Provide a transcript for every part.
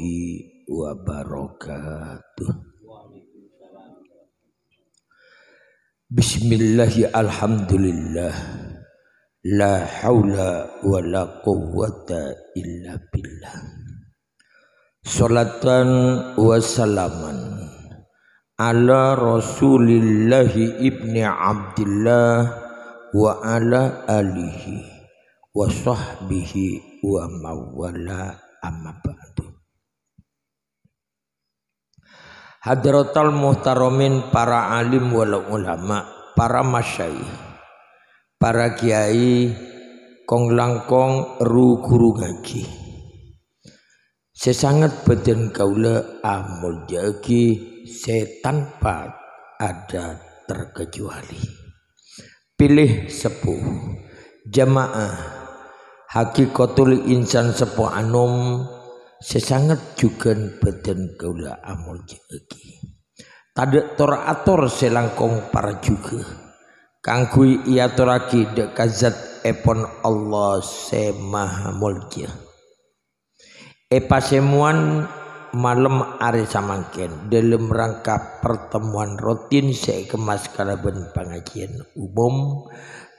warahmatullahi wabarakatuh Bismillahirrahmanirrahim La hawla wa la quwwata illa billah Salatan wa salaman Ala rasulillahi ibni abdillah Wa ala alihi Wa sahbihi wa mawala amabah Hadrotal muhtaromin para alim wal ulama, para masyai, para kiai, kong langkong, ru guru ngaji. sesangat badan beten kaula amul ah, jagi setan pat ada terkecuali. Pilih sepuh jamaah hakikatul insan sepuh anum sesangat juga badan kaulah amul jegi. Tadak terator selangkong para juga. Kangkui ia teraki dekazat epon Allah semah mulia. Epa semuan malam hari samangken dalam rangka pertemuan rutin saya kemas kalaban pengajian umum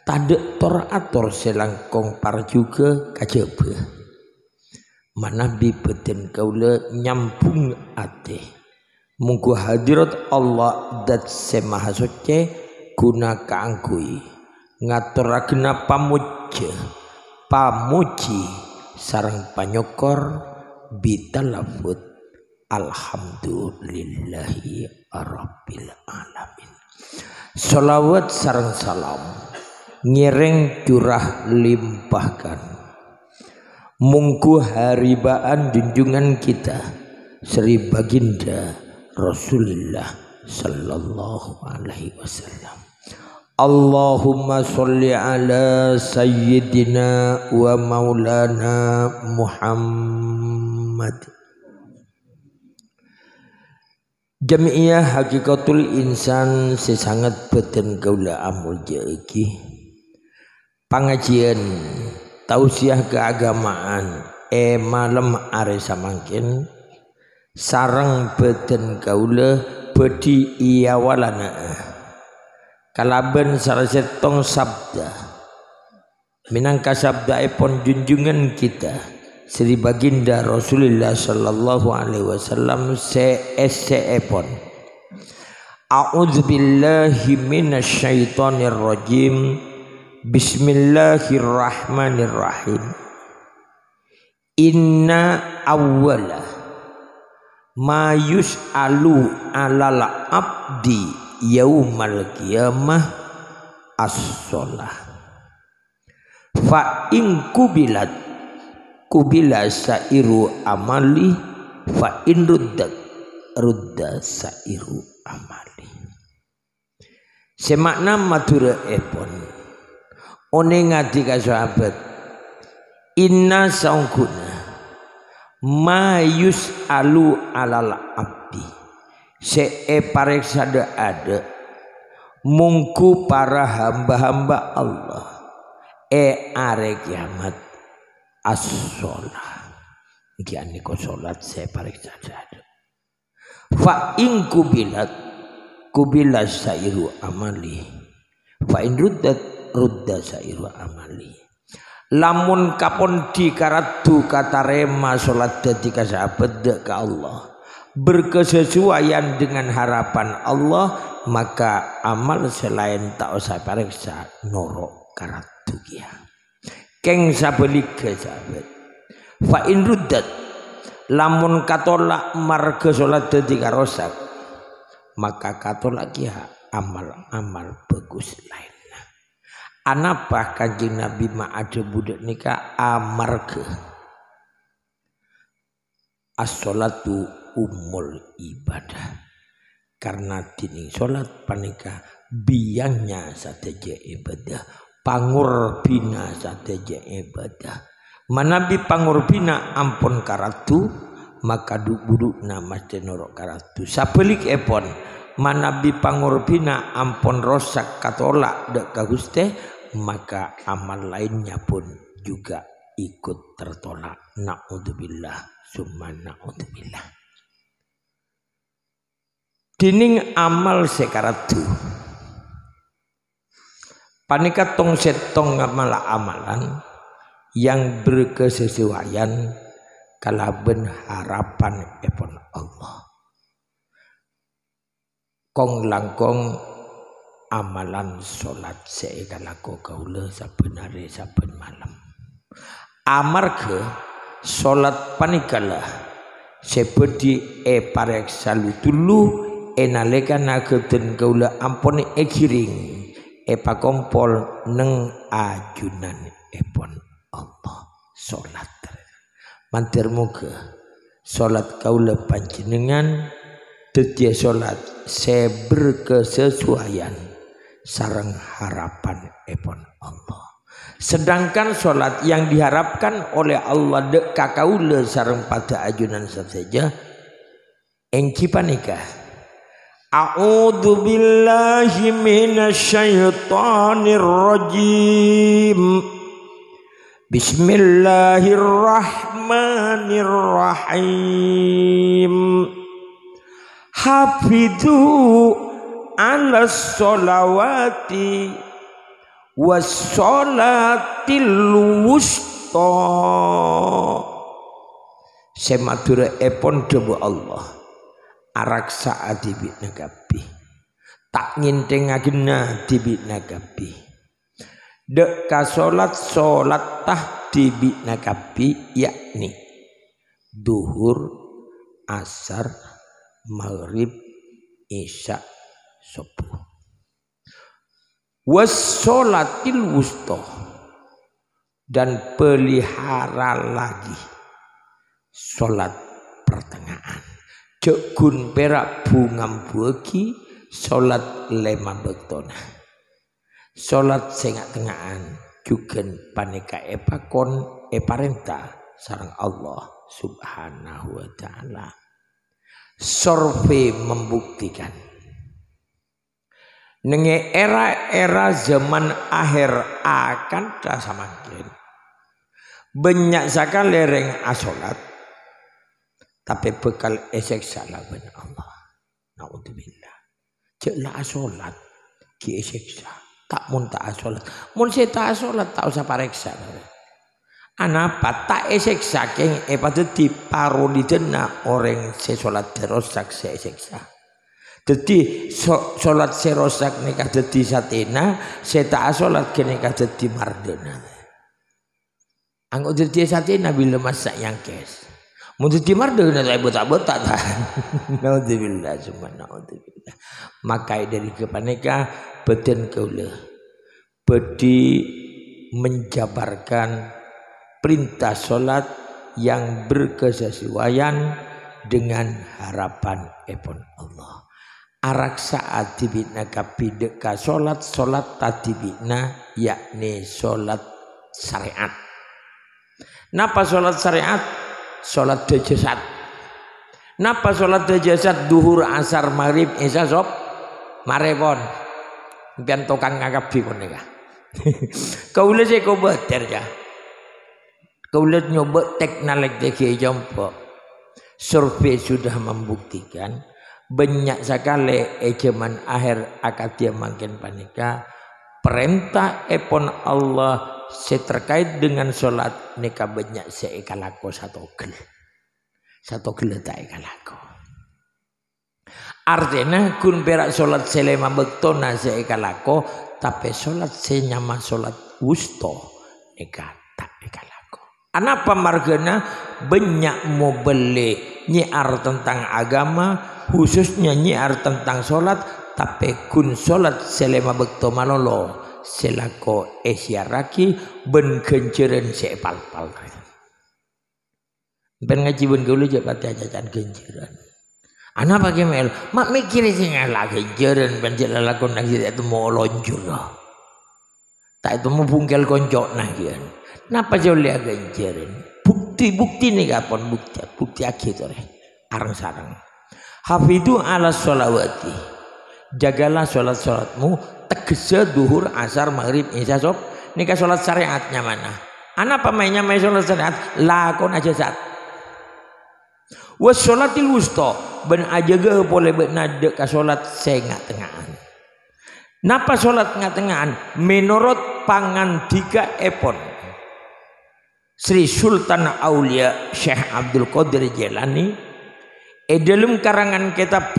tadak torator selangkong par juga kajabah manabi kau le nyampung ate mungku hadirat Allah dat semaha suci guna kangkui ngatur agna pamuji pamuji sarang panyokor bita lafud alhamdulillahi arabbil alamin salawat sarang salam ngiring curah limpahkan mungku haribaan junjungan kita Sri Baginda Rasulullah sallallahu alaihi wasallam Allahumma salli ala sayyidina wa maulana Muhammad Jami'iyah hakikatul insan sesangat beten kaula amul jeki pangajian tausiah keagamaan e malam are samangkin sarang beden kaula bedi iya walana eh. kalaben sarasetong sabda minangka sabda epon eh junjungan kita Sri Baginda Rasulullah sallallahu alaihi wasallam se se epon A'udzubillahi minasyaitonirrajim rajim Bismillahirrahmanirrahim Inna awwala Ma yus'alu alal abdi Yawmal qiyamah As-salah Fa in kubilat Kubila sa'iru amali Fa in ruddat Rudda sa'iru amali Semakna matura epon Oning ngadi ka sahabat. Inna saungkuna ma yusalu alal abdi. Se e pareksa ade. Mungku para hamba-hamba Allah e are kiamat as-shalah. Iki ane ko salat se pareksa de ade. Fa ing kubilat kubilas sayru amali. Fa in rudda sairu amali lamun kapon di karatu kata rema sholat dadi kasabat ka Allah berkesesuaian dengan harapan Allah maka amal selain tak usah periksa noro karatu kia keng sabeli kesabat fa in ruddat lamun katolak marga salat dadi rosak. maka katolak kia amal-amal bagus lain Anapa kanjeng Nabi ma'ade budak nikah amarga as-salatu umul ibadah. Karena dini sholat panikah biangnya sateja ibadah. Pangurbina sateja ibadah. Manabi pangurbina ampun karatu maka duk duduk nama tenorok karatu. Sapelik epon. Eh, manabi pangorbina ampun rosak katolak dek kaguste maka amal lainnya pun juga ikut tertolak naudzubillah summa naudzubillah dining amal sekaratu panika tong setong ngamala amalan yang berkesesuaian kalaben harapan epon Allah kong langkong amalan solat seika kau kaula saben hari saben malam. Amar ke solat panikala seperti e parek dulu enaleka naga dan kaula amponi e kiring e pakompol neng ajunan e pon Allah solat. Mantir muka solat kaula panjenengan Tetia solat seberkesesuaian sarang harapan epon Allah. Sedangkan solat yang diharapkan oleh Allah dek kakaule sarang pada ajunan saja. Engki panika. A'udzu billahi minasyaitonir rajim. Bismillahirrahmanirrahim hafidhu ala sholawati wa sholatil wusta semadura epon dewa Allah arak saat ibi nagabi tak nginteng agena dibi nagabi dek ka sholat sholat tah dibi nagabi yakni duhur asar maghrib isya subuh wassolatil wusta dan pelihara lagi salat pertengahan jegun perak bunga buki salat lema betona salat sengak tengahan juga paneka epakon eparenta sarang Allah subhanahu wa ta'ala survei membuktikan nenge era-era zaman akhir akan dah sama banyak sekali lereng asolat tapi bekal esek salah benar Allah naudzubillah jelas asolat ki esek tak muntah asolat Muntah saya tak asolat tak usah pareksa Ana patak esek saking epa eh, tu diparoli dena orang saya solat terosak saya esek sa. Jadi solat se rosak ni kah jadi satina, saya tak solat kini kah jadi mardena. Anggup jadi satina bila masa yang kes. Mesti di mardena tak betak betak dah. Naudzubillah semua naudzubillah. Makai dari kepanika beten keule. Bedi menjabarkan perintah solat yang berkesesuaian dengan harapan epon Allah. Arak saat tibitna kapi deka solat solat tatibitna yakni solat syariat. Napa solat syariat? Solat dejesat. Napa solat dejesat? Duhur asar maghrib isya sob marebon. Pian tukang ngagap di pon Kau lese kau beter ya. Kau lihat nyoba teknologi ke jumpa. Survei sudah membuktikan banyak sekali ejaman akhir akad dia makin panika. Perintah epon Allah seterkait dengan solat nikah banyak seikalaku satu gel. Satu gel tak ikalaku. Artinya kun perak solat selema betona seikalaku. Tapi solat senyama solat wusto nikah tak ikalaku. Kenapa marganya banyak mau beli nyiar tentang agama khususnya nyiar tentang solat tapi kun solat selama begitu malolo selako esyaraki ben kenceren sepal pal. Ben ngaji ben gaul aja pati aja kan kenceren. Anak pakai mak mikir sih ngah lagi kenceren ben jalan lakukan itu mau lonjur lah. Tak itu mau bungkel konjok nah Napa jauh lihat ganjaran? Bukti-bukti ni pun bukti? Bukti akhir tu Arang sarang. Hafidu ala solawati. Jagalah solat solatmu. Tegese duhur, asar, maghrib, insya sob. Ini kan solat syariatnya mana? Anak pemainnya main solat syariat. Lakon aja saat. Wa solatil wusto. Ben aja gak boleh ben ada ke solat sengat tengah. Napa solat tengah tengahan? Menurut pangan tiga epon. Sri Sultan Aulia Syekh Abdul Qadir Jelani e eh, dalam karangan kitab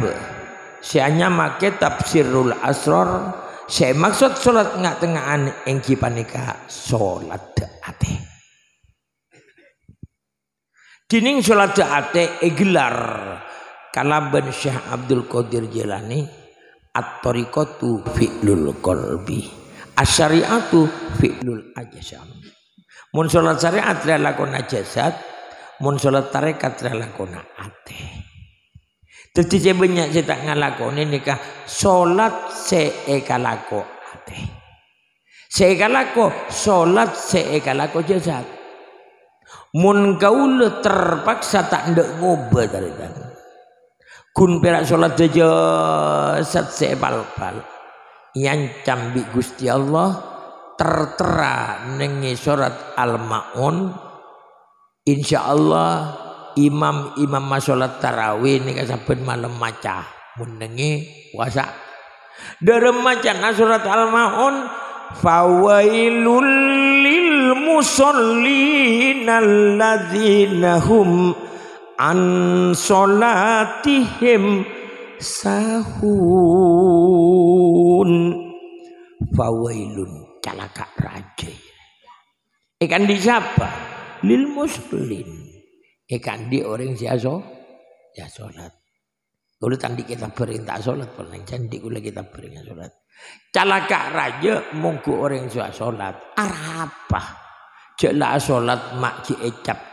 saya nyama kitab Sirrul Asrar saya maksud salat ngak tengahan ing kipanika salat ate dining salat ate e eh, gelar kalaben Syekh Abdul Qadir Jelani at-tariqatu fi'lul qalbi asyariatu fi'lul ajsam Mun sholat syariat dia lakukan jasad, mun sholat tarekat dia lakukan ate. Jadi saya banyak saya tak ngalakon ini kah sholat seeka lako ate. Seeka lako sholat seeka lako jasad. Mun kaul terpaksa tak ndak ngubah dari tadi. Kun perak sholat jasad seepal-pal. Yang cambik gusti Allah tertera nengi surat Al-Maun Allah imam-imam masolat tarawih ini kasaben malam maca mendengi puasa dari maca surat al-ma'un fawailul lil musallin alladhinahum an solatihim sahun fawailun calaka raja. Ikan di siapa? Lil muslim. Ikan di orang siapa? So? Ya solat. Kalau tadi kita perintah solat pernah jadi kula kita perintah solat. Calaka raja mungku orang suah solat. Arah apa? Jelas solat mak ki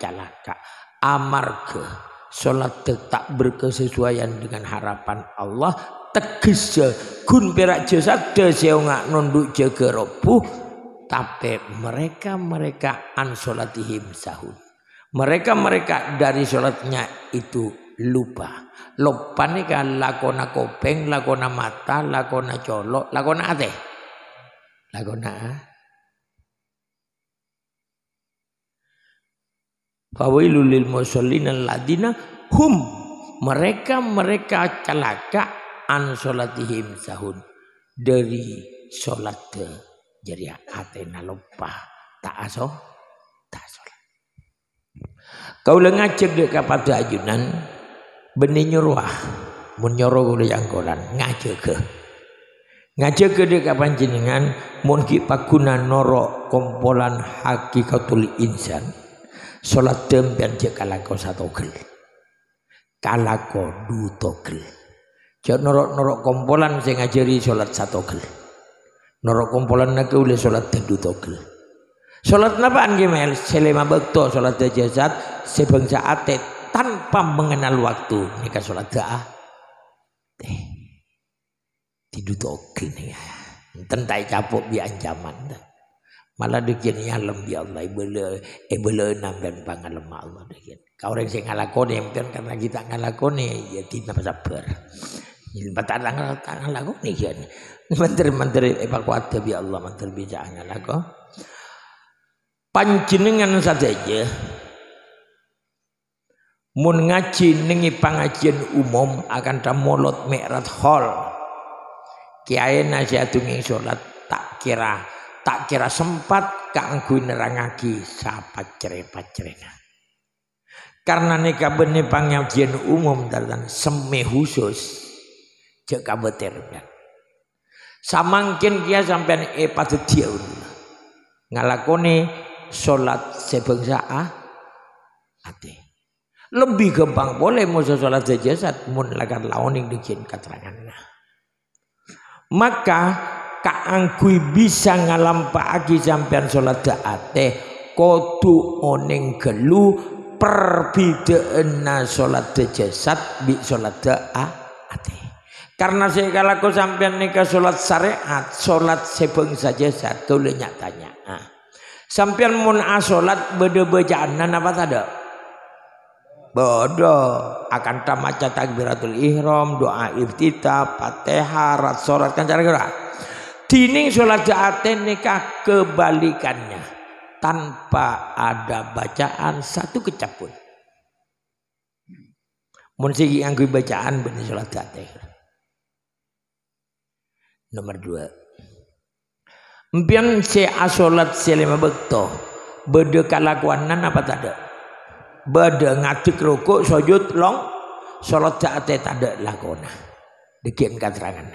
calaka. Amar ke? Solat tetap berkesesuaian dengan harapan Allah tegas gun perak jasa seongak nunduk jaga robu tapi mereka mereka ansolatihim sahun mereka mereka dari solatnya itu lupa lupa nih kan lakona kopeng lakona mata lakona colok lakona ate lakona Fawailul lil musallina ladina hum mereka mereka celaka an solatihim sahun dari solat ke jadi atena lupa tak aso tak solat. Kau lengah cegek kepada ajunan benih nyuruh menyuruh gula yang koran ngaje ke ngaje ke dek apa jenengan mungkin pakuna noro kumpulan hakikatul insan solat dem dan jekalah kau satu gel kalau kau dua togel. Jauh norok-norok kompolan saya ngajari solat satu gel. Norok kompolan nak kau leh sholat tentu togel. Solat apa an gimel? Selema bekto solat jazat, sebangsa ate tanpa mengenal waktu nikah sholat doa. Ah. Teh tidur togel ni ya. Ah. Tentai capok bi anjaman Malah dekian ni alam bi Allah ibele ibele enam dan pangan lemah Allah dekian. Kau orang saya ngalakoni, mungkin karena kita ngalakoni, ya tidak sabar. Batal langgar tangan lagu ni kan? Menteri-menteri evakuasi tapi ya Allah menteri bijaknya lagu. Panjenengan saja je. Mun ngaji nengi pangajian umum akan tamolot merat hall. Kiai nasihatungi solat tak kira tak kira sempat kanggu nerangaki siapa cerai pacerina. Karena nikah benih pangajian umum dalam semeh khusus. Jek kabetir. Samangkin dia sampai e eh, patut dia ngalakoni solat sebangsa a ati. Lebih gembang boleh musuh solat saja saat mun lagan lawaning dikin keterangannya. Maka kak angkui bisa ngalampa agi sampai solat da ati. Kodu oning gelu perbedaan solat da bi solat da ati. Karena saya kalau sampai nikah solat syariat, solat sebeng saja satu lenya tanya. Ah. Ha. Sampai mun a beda bacaan, nana apa tada? Bodoh. Akan tamat catat beratul ihrom, doa iftitah, fatihah, rat solat kan cara kira. Dining solat jahat nikah kebalikannya tanpa ada bacaan satu kecapun. pun. Mun sigi anggui bacaan benda solat jahat nikah. Nomor dua. Mpian si asolat si lima bekto. Beda kalakuanan apa tak ada? Beda ngatik rukuk, sujud, long. Solat tak ada, tak ada lakona. Dikian katerangan.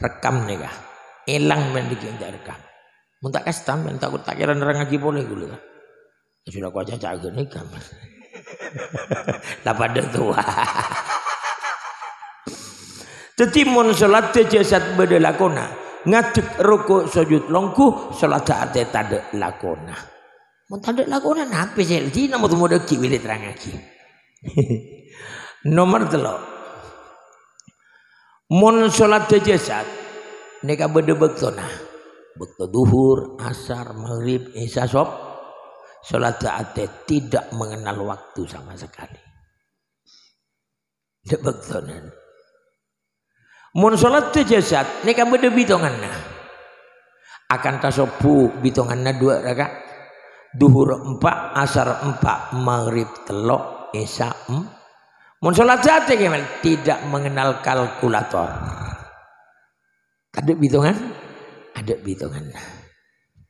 Rekam ni kah? Elang main dikian tak rekam. Muntah kasih tam, yang takut tak kira nerang lagi boleh gula. Ya sudah kau caca agak nikam. Tak lah pada tua. Tetimun solat jasad beda lakona. Ngatik ruku sujud longku solat saat tadi lakona. Mau tadi lakona apa sih? Di nama tu muda kiri beli terang lagi. Nomor telo lo. Mun solat jasad neka beda betona. Bekto duhur, asar, maghrib, isya sob. Solat saat tidak mengenal waktu sama sekali. Tidak betona. Mun salat tu jasad, ni kan beda bitonganna. Akan tasopu bitonganna dua raka. Duhur empat, asar empat, maghrib telok, isya em. Mun salat jati kan tidak mengenal kalkulator. Ada bitongan? Ada bitongan.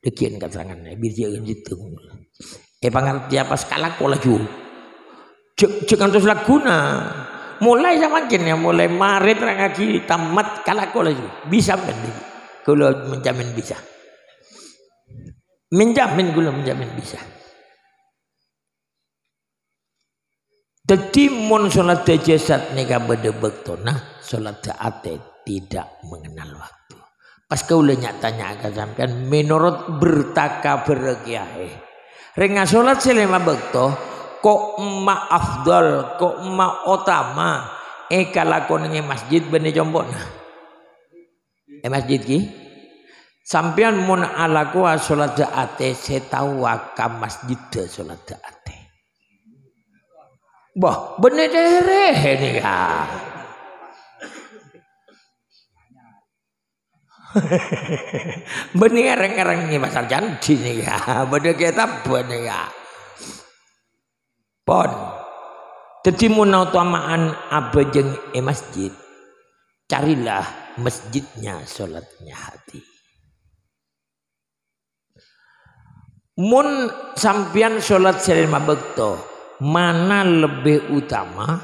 Dekian keterangan. Eh, biar dia hitung. Eh pangan tiap skala kolaju. Jangan terus laguna. Jangan terus laguna mulai zaman kini mulai marit, orang lagi tamat kalau kau lagi bisa mandi kalau menjamin bisa menjamin kalau menjamin bisa Jadi mun solat jasad ni kau beda betul solat ate tidak mengenal waktu. Pas kau lenyak tanya agak sampaikan menurut bertakabur kiai. Ringa solat selama betul kok emak afdol, kok emak utama. Eka eh, lakon ini masjid benih jombon. Eh masjid ki? Sampian mun ala kuwa sholat da'ate, setau waka masjid da sholat da'ate. Bah, benih dereh ini ya. Benih ereng-ereng ni pasal janji ni ya. Benda kita benih ya pon tetimun utamaan abejeng e masjid carilah masjidnya salatnya hati mun sampean salat selain mabekto mana lebih utama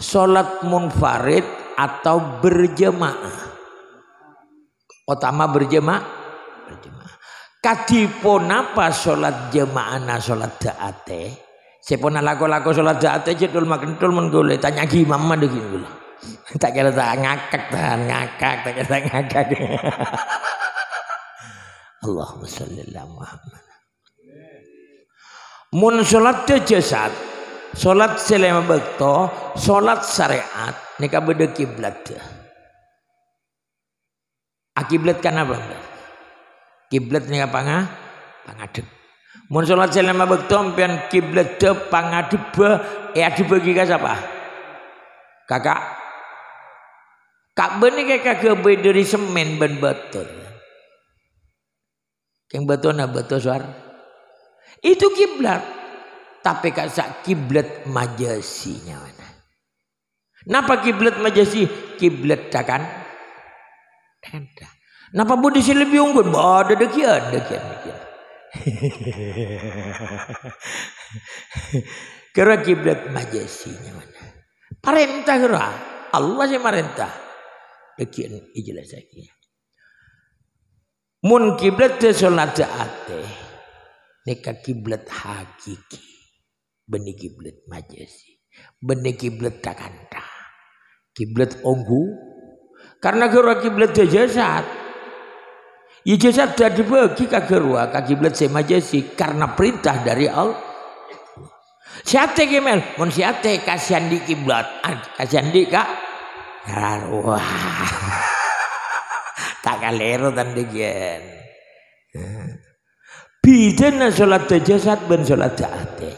salat munfarid atau berjemaah utama berjemaah berjemaah kadipun apa salat jemaah na salat daate saya pun nak lakuk-lakuk solat jahat aja dul makan dul menggulai. Tanya lagi mama dek ini dulu. Tak kira tak ngakak tak ngakak tak kira ngakak. Allahumma sallallahu Muhammad. Mun solat jahat, solat selama begitu, solat syariat ni kau kiblat dia. Akibat ah, kan apa? Kiblat ni apa ngah? Pangadep. Mun salat selama waktu pian kiblat de pangadep ya eh, dibagi ka siapa? Kakak. Kak ben iki kagak be dari semen ben betul. Keng betul na betul suar. Itu kiblat. Tapi kak sak kiblat majasinya mana? Napa kiblat majasi? Kiblat takan. Tenda. Napa budi si lebih unggul? Bah, ada dekian, dekian, dekian. Kira kiblat majesinya mana? Perintah kira Allah yang merintah. Bikin ijlas lagi. Mun kiblat dia solat ate. Nika kiblat hakiki. Benih kiblat majesi. Benih kiblat takanta. Kiblat onggu. Karena kira kiblat dia jahat. Ia ya, jasa sudah dibagi ke kerua ke kiblat sema jasi karena perintah dari Allah. Siapa kemel? Mon siapa kasihan di kiblat? Ah, kasihan di kak? Kerua. tak kalero dan degen. Bisa na solat jasad ben solat jahate.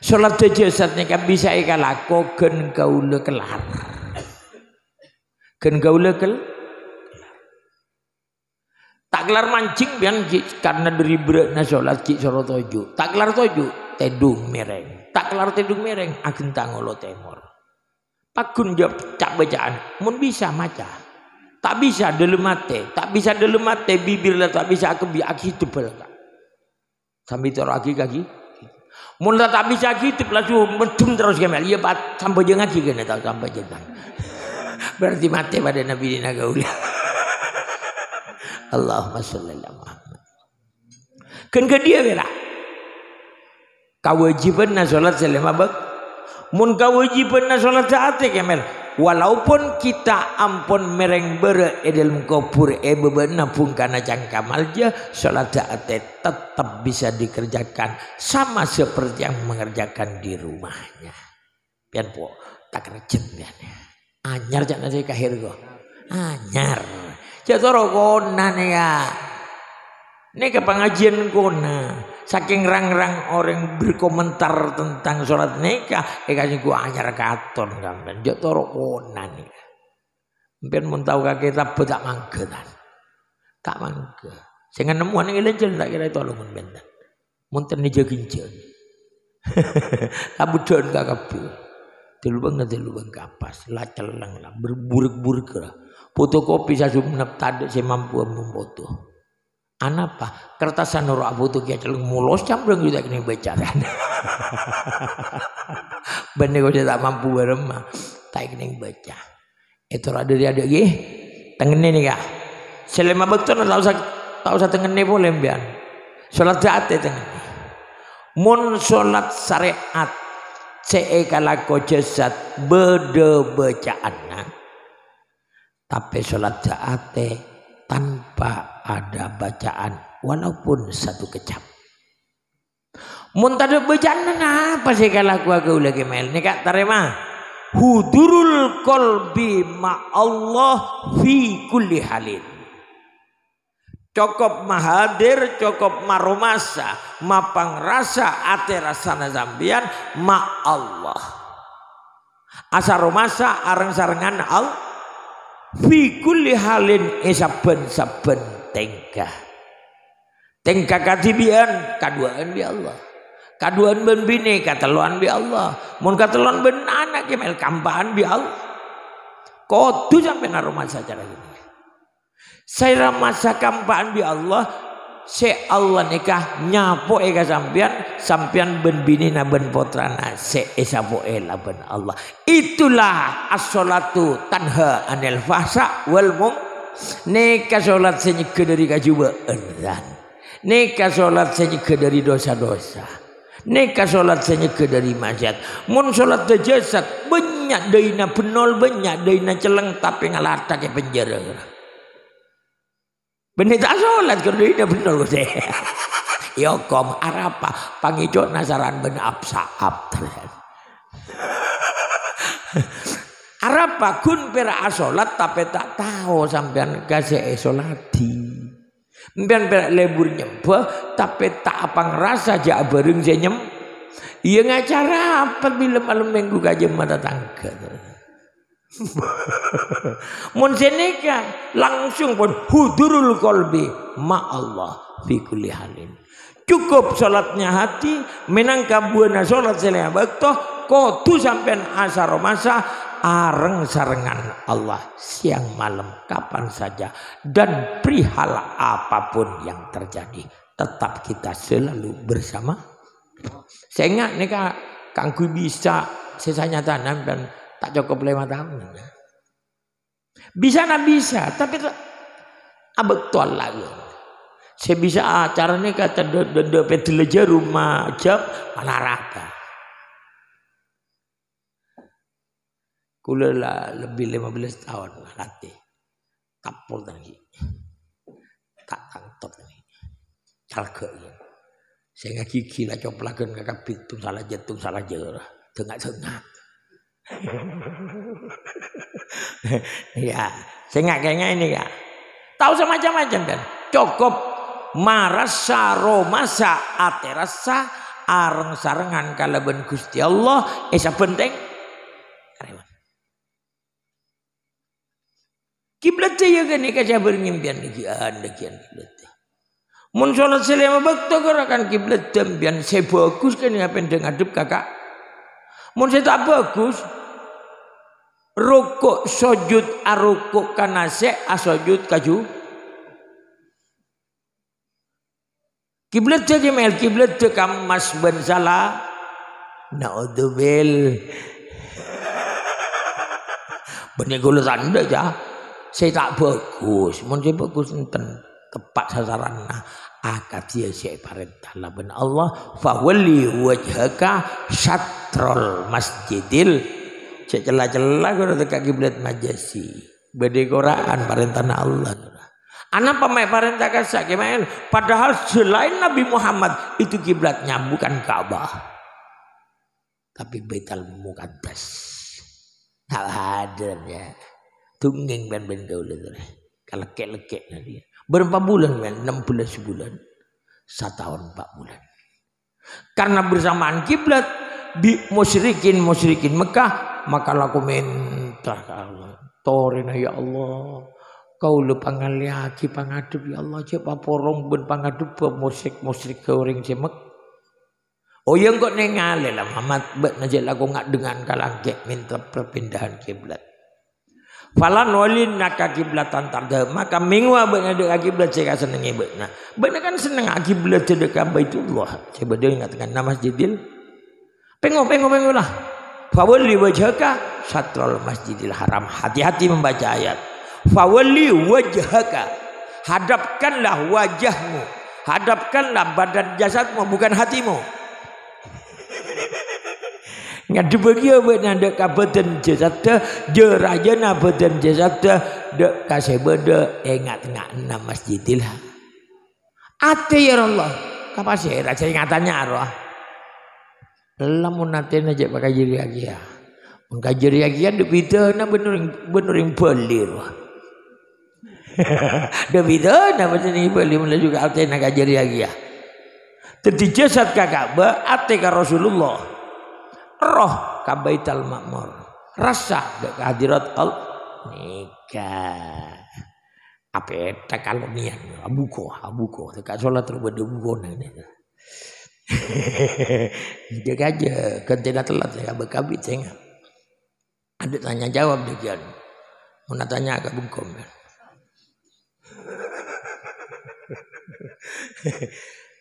Solat jasad ni kan bisa ikalako gen kaula kelar. Gen kaula kelar. Tak kelar mancing pian karena dari berana sholat ki soro tojo. Tak kelar tojo tedung mereng. Tak kelar tedung mereng agen tangolo temor. Pak Gun jawab cak bacaan. Mun bisa maca. Tak bisa dalam mata. Tak bisa dalam mata bibir lah. Tak bisa aku biak aku hidup lah. Sambil terus kaki. lagi. Mun lah tak bisa hidup lah tuh mendung terus gemel. Iya pat sampai jengah lagi kan? tak sampai jengah. Berarti mati pada Nabi Nabi Nabi Allahumma salli ala Muhammad. Ken ke dia kira? Kewajiban na solat salim abak. Mun kewajiban na solat taat ya Walaupun kita ampun mereng bere edel eh, mukopur ebe eh, bena pun karena jangka malja solat taat tetap bisa dikerjakan sama seperti yang mengerjakan di rumahnya. Pian po tak kerjanya. Anyar jangan saya kahir go. Anyar. Jatuh rokona ni ya. Ini ke pengajian kona. Saking rang-rang orang berkomentar tentang surat nikah. Ini kasih ku anjar katon. Jatuh rokona ni. Mungkin mau tahu ke kita tak mangga. Tak, kan. tak mangga. Sehingga nemuan ini lancar. Tak kira itu alamun bintang. Mungkin ini jagin jagin. Abu Dhan kakak bilang. Di nanti lubang kapas. Lah celang lah. Berburuk-buruk lah kopi saya sudah menetap saya mampu membantu. Anapa? Kertasan nur abu tu kia celung mulus campurang juga kini baca kan. Benda kau tak mampu berema, tak kini baca. Itu ada dia ada gih. Tengen ni kah? Selama betul nak lah, tahu sah tahu sah tengen ni boleh biar. Solat jahat itu tengen Mun solat syariat. Cekalah kau jasad bede bacaan tapi sholat jaate tanpa ada bacaan walaupun satu kecap. Muntadu bacaan apa sih kalau aku agak lagi mel ni kak terima. Ah? Hudurul kolbi ma Allah fi kulli halin. Cukup mahadir, cokop marumasa, mapang rasa, ate rasa nazambian, ma Allah. Asa rumasa, arang sarangan Allah fi kulli halin isaben saben tengkah tengkah katibian kaduaan bi Allah kaduaan ben bini kateluan bi Allah mun kateluan ben anak kemel kampahan bi Allah kudu sampai na rumah sajarah ini saya masa kampaan di Allah Se Allah nikah nyapu ega sampian sampian ben bini na ben putra na se esapu ela ben Allah. Itulah asolatu tanha anil fasa wal mung neka solat senyikir dari kajuba enzan. Neka solat senyikir dari dosa-dosa. Neka solat senyikir dari majat. Mun solat dejasat banyak dayna penol banyak dayna celeng tapi ngalatake tak penjara. Benda tak solat kerana ini benar loh saya. Ya kom arapa pangijo nazaran ben absa abtren. kun pera asolat tapi tak tahu sampean kasih esolati. Eh Mbian pera lebur nyembah tapi tak apa ngerasa aja bareng saya nyem. Ia ngacara apa bila malam minggu kaje mata tangga. Terhen. Mun seneka langsung pun hudurul qalbi ma Allah fi kulli halin. Cukup salatnya hati menangka buana salat selia waktu kudu sampean asar masa areng sarengan Allah siang malam kapan saja dan perihal apapun yang terjadi tetap kita selalu bersama. Saya nika ni bisa sesanya tanam dan tak cukup lima tahun. Ya. Bisa nak bisa, tapi abek ah, tuan lagi. Ya. Saya bisa acaranya ah, kata dede petelaja rumah jam panaraka. Kulalah lebih lima belas tahun lah latih. Kapol lagi. Tak tangtot lagi. Calke ini. Ya. Saya ngaji kira coplakan ke kapit. Tung salah jatung salah jatuh. Tengah-tengah. ya, saya nggak kayak ini ya. Tahu semacam macam kan? Cukup marasa romasa aterasa areng sarengan kalaben gusti Allah esa eh, penting. Kiblat saya ya kan? Ika cakap berimpian lagi ada kian kiblat. Mun sholat selama waktu kau akan kiblat dan bian saya bagus kan yang pendeng adib kakak. Mun saya tak bagus, rukuk sojud, arukuk ah, kana asojud, ah, kaju kiblat saja mel kiblat tu kam mas ben salah naudzubil bunyi gulu tanda ja ah. saya tak bagus mohon saya bagus enten tepat sasaran nah akad dia saya perintah la ben Allah Fawali wali wajhaka masjidil cek celah-celah kau ada kaki belat majasi. Bede Quran perintah Allah. Anak pemain perintah kasih kemain. Padahal selain Nabi Muhammad itu kiblatnya bukan Kaabah, Tapi Baitul Muqaddas. Hal hadir ya. Tungging ben ben kau gaul Kalau Kelekek-lekek nanti. Lah Berapa bulan kan? ben? 16 bulan. Satu tahun empat bulan. Karena bersamaan kiblat di musyrikin musyrikin Mekah maka laku minta ke Allah. Torina ya Allah. Kau lu pangaliaki pangadep ya Allah. Cik paporong ben pangadep ba musik musik goreng cemek. Oh yang kok nengale lah mamat bet najak laku ngak dengan kalangke minta perpindahan kiblat. Falan walin nak kiblat antar dah maka mingwa bet najak kiblat saya cik seneng ibet. Nah benda kan seneng kiblat cik kan dekam bayi tu Allah. Cik bet ingat dengan nama jadil. Pengok pengok pengok lah fawalli wajhaka satrul masjidil haram hati-hati membaca ayat fawalli wajhaka hadapkanlah wajahmu hadapkanlah badan jasadmu bukan hatimu ngadep ke benda ndak kabeten jasad je raja na beten jasad de kasih bede ingat nak enam masjidil ate ya Allah kapan sih ingatannya Allah. Lamun nanti nak jadi pakai jiri agia. Mungkin jari agia dia beda nak benerin benerin pelir. Dia beda nak benerin pelir mula juga nanti nak jiri agia. Tetapi jasad kakak berarti ke Rasulullah. Roh kabait al makmur. Rasa hadirat al nikah. Apa tak kalau niat? Abu ko, abu ko. Tak solat terbuat abu ko nak niat. Jaga aja, kentina kan telat ya, bekabi tengah. Ada tanya jawab dia kian. Mau tanya agak bungkom kan.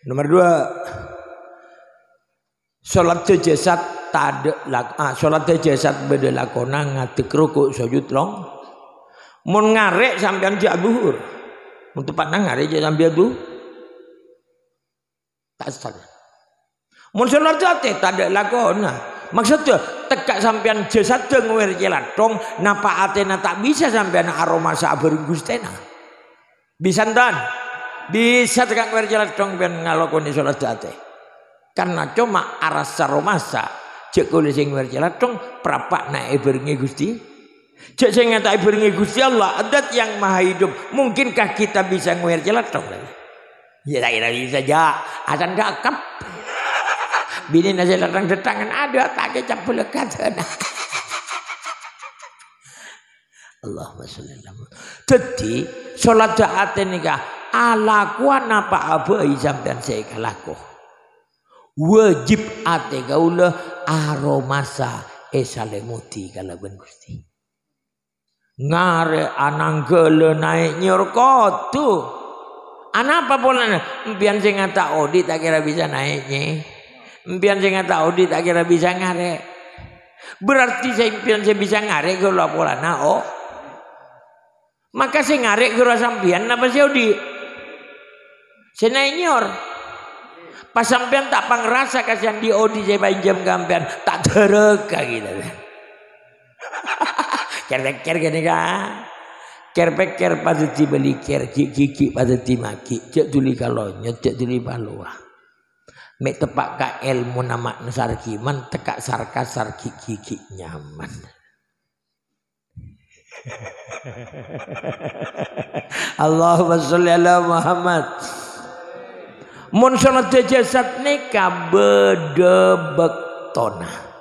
Nomor dua, Sholat jasad tade lak ah sholat jasad beda lakona ngatik kerukuk sujud long. Mun ngarek sampean jak zuhur. Mun tepat nang ngarek jak sampean zuhur. Tak salah. Mun Mursul Larjati tak ada lakon. Maksudnya tegak sampean jasad dong wer jelatong napa atena tak bisa sampean aroma sabar gustena. Bisa tuan? Bisa tegak wer jelatong ben ngalokoni sholat jate. Karena cuma aras saromasa cek kulit sing wer jelatong prapak na ibernya e gusti. Cek sing ngata ibernya e gusti Allah adat yang maha hidup. Mungkinkah kita bisa wer jelatong lagi? Ya tidak, kira bisa jah. Asan gak Bini nasi larang detangan ada tak ke campur lekat. Allahumma salli ala Jadi solat jahat ini kah? Alaku apa Abu hijab dan saya kelaku. Wajib ate gaula aromasa esalemuti eh kalau ben gusti. Ngare anang gele naik nyurkot tu. Anapa pola ni? Biar saya ngata odi oh, tak kira bisa naiknya impian saya nggak tahu dia tak kira bisa ngarek berarti saya impian saya bisa ngarek kalau pola nah oh maka saya ngarek kira sampian apa si di saya nainyor pas sampian tak pangerasa kasihan di odi saya pinjam gampian tak terukah gitu kerek kerek gini kan kerpek ker patut dibeli ker kiki patut dimaki cek tuli kalonya cek tuli paluah Mek tepak ka ilmu nama sarki man tekak sarka sarki kiki nyaman. Allahumma salli ala Muhammad. Mun sanad jasad nika bedebek tona.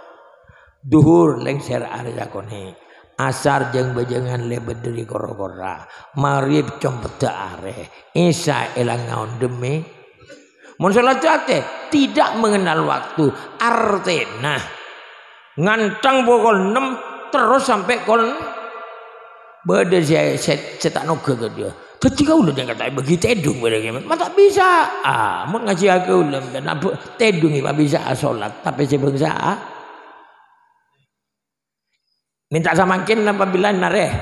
Duhur leng ser arja kone. Asar jeng bejengan le bedri koro-kora. Marib cempet are. Isa elang ngaon demi. Manusia lalu tidak mengenal waktu. Artinya ngantang bokol enam terus sampai kol berde saya cetak noga ke dia. Ketika ulo dia kata begitu tedung pada kami, mana tak bisa. Ah, mau ngaji aku ulo dan apa tedung ibu bisa asolat tapi saya bangsa. Ah. Minta sama kin apa bilang nare?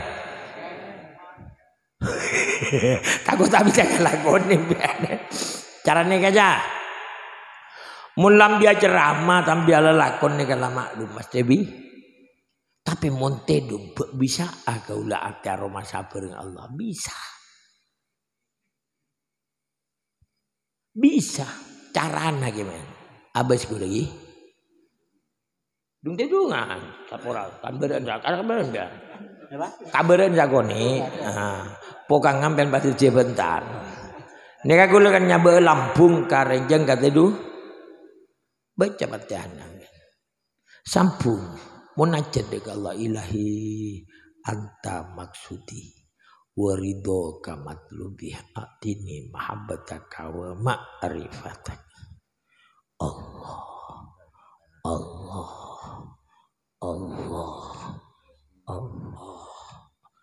Takut tak bisa kalah kau ni biar. Cara ni kaya mulam dia ceramah ala lakon ni kala maklum Mas Debi tapi mun tedung bisa aga ah ulah ati aroma sabar Allah bisa bisa carana gimana abis gue lagi dung tedungan saporal kabaran jagoni kabaran jagoni ah, pokang ngampen pasti je bentar ini kan kula kan nyaba lampung karejeng kata itu. Baca batian. Sampung. Munajat dek Allah ilahi. Anta maksudi. Waridho kamat lubih atini mahabbataka wa ma'rifatak. Allah. Allah. Allah. Allah.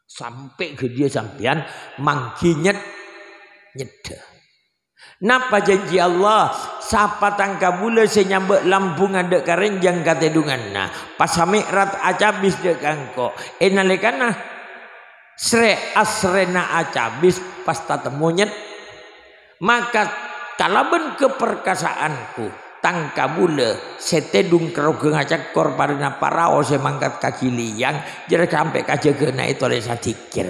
Sampai ke dia sampian. Mangkinyet. Nyedah. Napa janji Allah? Sapa tangka saya senyambut lambung ada karen jang kata dungan na. Pasami rat acabis de kangko. Enalekana sre asrena acabis pasta temunyet. Maka kalaben keperkasaanku tang kabule setedung kerogeng aja kor parina parao mangkat kaki liang jadi sampai kaje na itu oleh saya pikir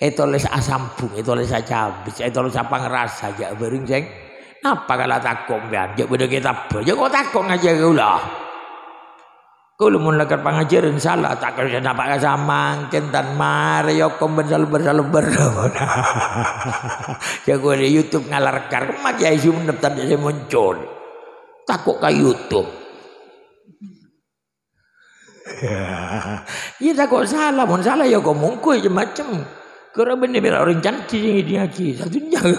itu oleh saya sambung itu oleh saya cabis itu oleh saya pangerasa aja bering seng apa kalau tak kombian jadi benda kita baca kok tak kong aja gula kau lumun lekar pangajaran salah tak kau jadi apa kau sama kentan mario ya komben selalu berselalu berdebat jadi di YouTube ngalarkan kemak ya isu menetap jadi muncul takut ke YouTube. Ya, takut salah pun salah ya kau mungkul je macam. Kau benar bila orang cantik yang dia ki satu nyang.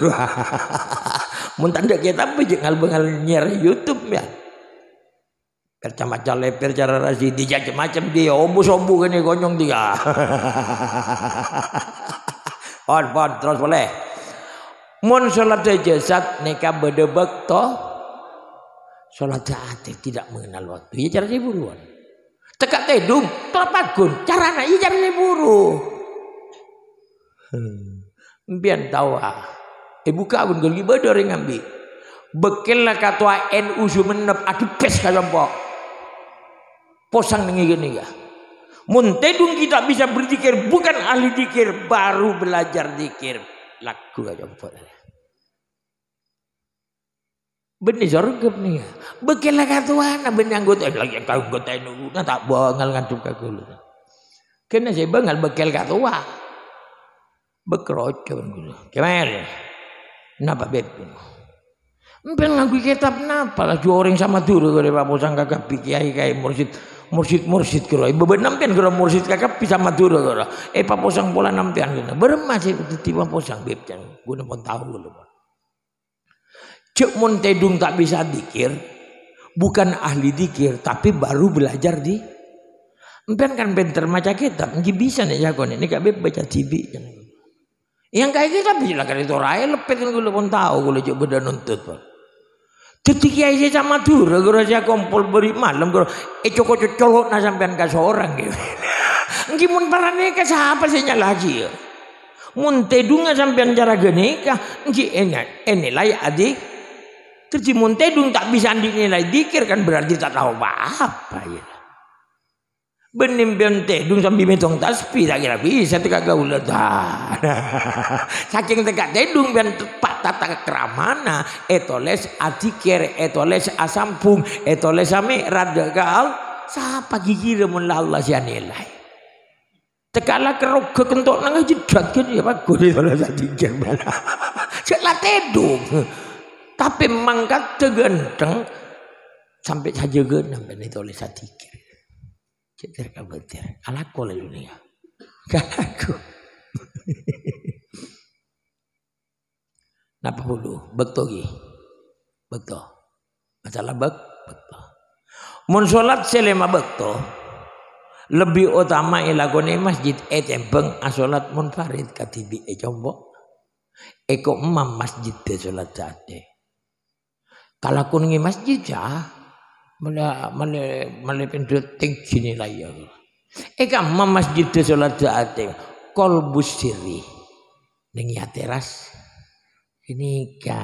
Mun tanda kita apa je ngal bengal nyer YouTube ya. Kacamata leper cara rasi dia macam dia obus-obus kene gonyong dia. Pon pon terus boleh. Mun salat jasad nikah bede toh. Sholat gaatif tidak mengenal waktu. Ia ya, caranya buruan. Tekat tedung, kelepat gun. Cara nak ia ya, caranya buru. Hmm. Bian tawa. Ah. Eh buka pun gun gibah dari ngambi. Bekel lah katua NU sumenep adu pes kalau mpok. Posang nengi gini ya. Mun tedung kita bisa berzikir bukan ahli zikir baru belajar zikir. Lagu aja mpok. Hmm. Benih jorgeb nih. Bekelah benda yang anggota. Eh, lagi yang kau anggota ini, nah, tak bangal ngantuk ke gulu. Kena saya bangal bekel katua. Bekerot ke benih gulu. Kemal ya? Kenapa bebe? Mpil ngaku kitab, kenapa lah? Jua orang sama turu, kalau Pak Musang kakak pikir, kaya mursid. Mursid mursid kira, ibu bapa nampian kira mursid kakak bisa matur kira. Eh papa posang pola nampian kira. Berema sih tiba posang bib jangan. Gue nampun tahu loh. Cek mun tedung tak bisa dikir. Bukan ahli dikir. Tapi baru belajar di. Mpen kan pinter maca kitab. Nggak bisa nih jago nih. Ini gak baca cibi. Yang kayak kita lah, bilang kan itu raya lepet. Kan gue pun tahu. Gue coba udah nuntut. Titik ya aja sama dur, gue saya kumpul beri malam, gue eh cokok cokok nah sampean ke orang. gitu. Enggih mun parane siapa sih nyala lagi ya? Mun tedunga sampean cara geneka, enggih enak, layak adik, Kecimun tedung tak bisa dinilai dikir kan berarti tak tahu apa-apa ya. Benimbion tedung sambil metong tasbih tak kira bisa tak kau ulat. Saking tegak tedung ben tepat tata keramana etoles adikir etoles asampung etoles ame radagal siapa gigi remun lah Allah sian nilai. Tekalah kerok ke kentok nangis jadikan ya pak gue di dalam mana. Cepatlah tedung. Tapi mangkat tegenteng sampai saja gue nampak ni tolong saya tikir. Cetera kabutir. Alak kau le lah dunia. Kalaku. Napa hulu? Bekto gi. Bekto. Masalah bek. Bekto. Mun solat selema bekto. Lebih utama ilakon masjid etempeng asolat munfarid katibi jombok. Eko emam masjid de solat jadeh. Kalau aku nengi masjid ja, ya. mana mana mana pendut tinggi ni lah ya. Eka mam masjid tu solat doa tu, kol busiri nengi ateras. Ini ka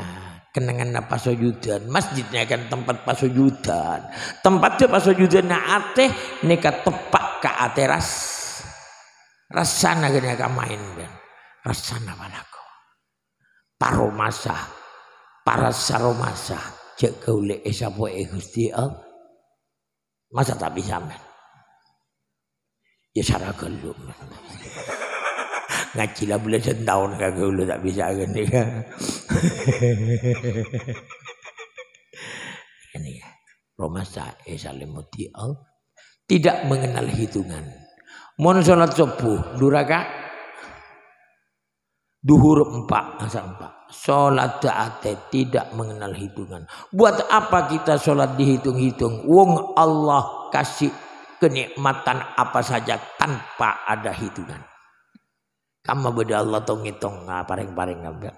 kenangan apa sojudan? Masjidnya kan tempat pasojudan. Tempat dia tu pasojudan na ate neka tepak ka ateras. Rasana gini akan main kan. Rasana malaku. Paromasa. Para Para saromasa cek kau esapo e gusti al masa tak bisa men ya sara kelu ngaji lah boleh sentahun kan kau kaule tak bisa kan kan ini ya romasa esalimuti eh, al eh? tidak mengenal hitungan mohon sholat subuh duraka Duhur empat, asal empat. Sholat ta'ate tidak mengenal hitungan. Buat apa kita sholat dihitung-hitung? Wong Allah kasih kenikmatan apa saja tanpa ada hitungan. Kamu beda Allah tong ngitung nah, pareng-pareng ah, ngambil.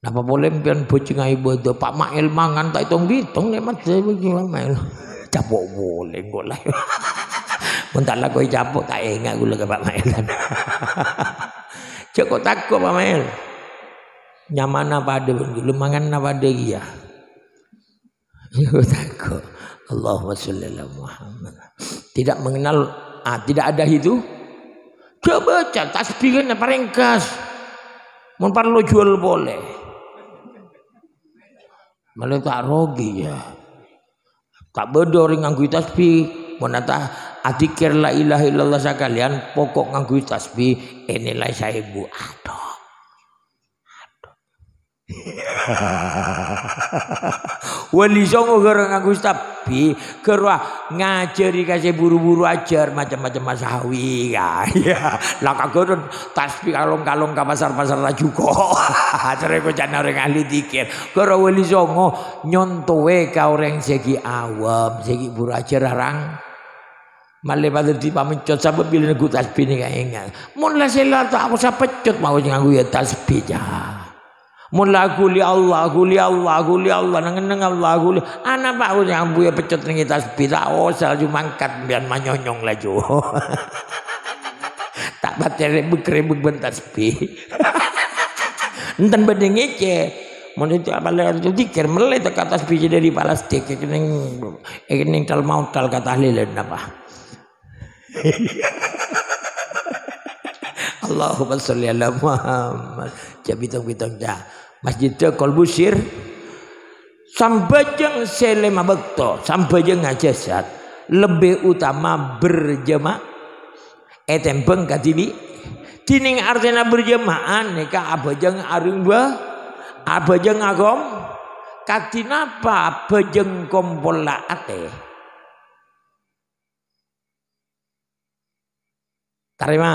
Napa boleh pian bocing ai bodo Pak Mail mangan tak hitung hitung nikmat sebagai Pak Mail. Capok boleh kok lah. lah kau capok tak ingat gula ke Pak Mail. Cek kok takut Pak Mel. Nyaman apa ada pun. Lemangan apa ada dia. Cek kok takut. Allahumma salli ala Muhammad. Tidak mengenal. Ah, tidak ada itu. Cek baca. Tasbih kan apa ringkas. Mumpar jual boleh. Malah tak rogi ya. Tak bedo ringan kuitas pi. Mana tak adikir la ilaha illallah sekalian pokok nganggu tasbih inilah saya ibu aduh Wali songo gara ngaku tapi kerwa ah, ngajari kasih buru-buru ajar macam-macam masawi ya. Ya, lah kagono tasbih kalong-kalong ke pasar-pasar lah juga. Acara ku jan orang ahli dikir. Kerwa wali songo nyontowe ka orang segi awam, segi buru ajar arang. Malah pada di pamencot sampai bila nak gutas ni kaya Mula saya lata aku sampai ya cut mahu jangan gue tas pija. Mula aku Allah, aku Allah, aku Allah, nang nang Allah, aku Anak pak aku jangan ya gue pecut nengi tas pija. Oh saya mangkat angkat biar manyonyong laju. tak baca rebuk rebuk bentas pi. Enten benda ngece. Eh, eh, mau itu apa lagi itu dikir melihat kata sepi dari palas dikir ini ini kalau mau kalau kata lilin apa. Allahumma salli ala Muhammad. Jadi tu kita dah. Masjid tu kalbu sir. Sampai jeng selema bekto. Sampai jeng ajasat. Lebih utama berjemaah. Etempeng eh, katini. Tining artinya berjemaah. Neka apa jeng arung dua. Apa jeng agom. Katina apa apa jeng kompol lah, ateh. Terima.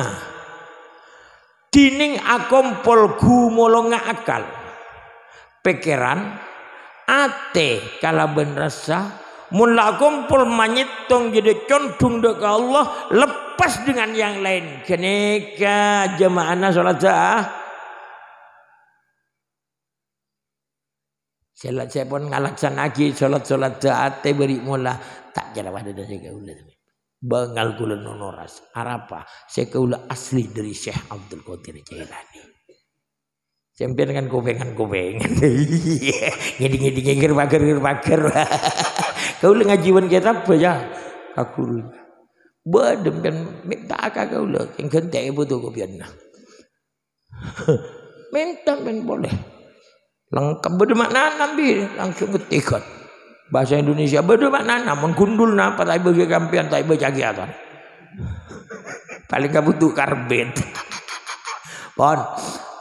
Dining akom polgu molonga ngakal pekeran Ate kalaben rasa. Mula akom pol manyitong jadi condong dek Allah. Lepas dengan yang lain. Kenika jemaahna sholat sah. Ah. saya pun ngalaksan lagi. Sholat-sholat sah. Ate beri mula. Tak jelawah pada saya ke ulit. Bengal gula nonoras. arapah? Saya asli dari Syekh Abdul Qadir Jailani. Sempir dengan kopengan kopengan. ngedi ngedi ngeger pager ngeger Kau lah ngajiwan kita apa ya? Aku lah. Badem kan. Minta akak kau lah. Yang gantai apa tu kopian lah. Minta kan boleh. Lengkap berdemak nanam bi. Langsung ketikat. Bahasa Indonesia betul mak namun mengkundul napa tak ibu gampian tak ibu cagi apa. Paling kamu butuh karbet. Pon.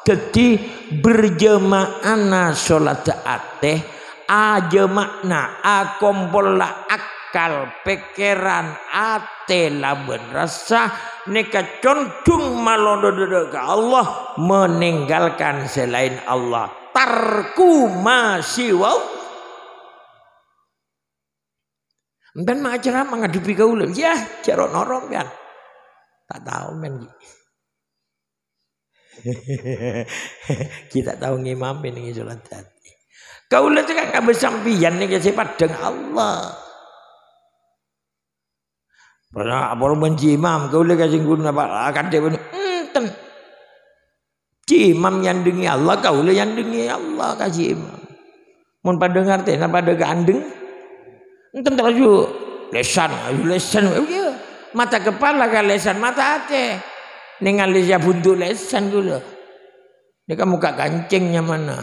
Jadi berjemaah na solat taate aja makna akompola akal pikiran ate laben berasa neka condung malondo dedega Allah meninggalkan selain Allah tarku masih wau. Mbak macam apa ngadepi kau lu? Ya, cerok norong kan. Tak tahu men. Kita tahu ngimamin ini sholat hati. Kau lu cakap kau bersampian ini kasih padang Allah. Pernah apa lu benci imam? Kau lu kasih guna apa? Akan lah, dia benci. Enten. Cimam yang dengi Allah, kau yang dengi Allah kasih imam. Mun pada ngerti, kenapa ada gandeng? Entah Enten terlalu lesan, ayu lesan. Okey. Oh, ya. Mata kepala kan lesan, mata hati. Dengan lesan buntu lesan dulu. Ini kan muka kancingnya mana.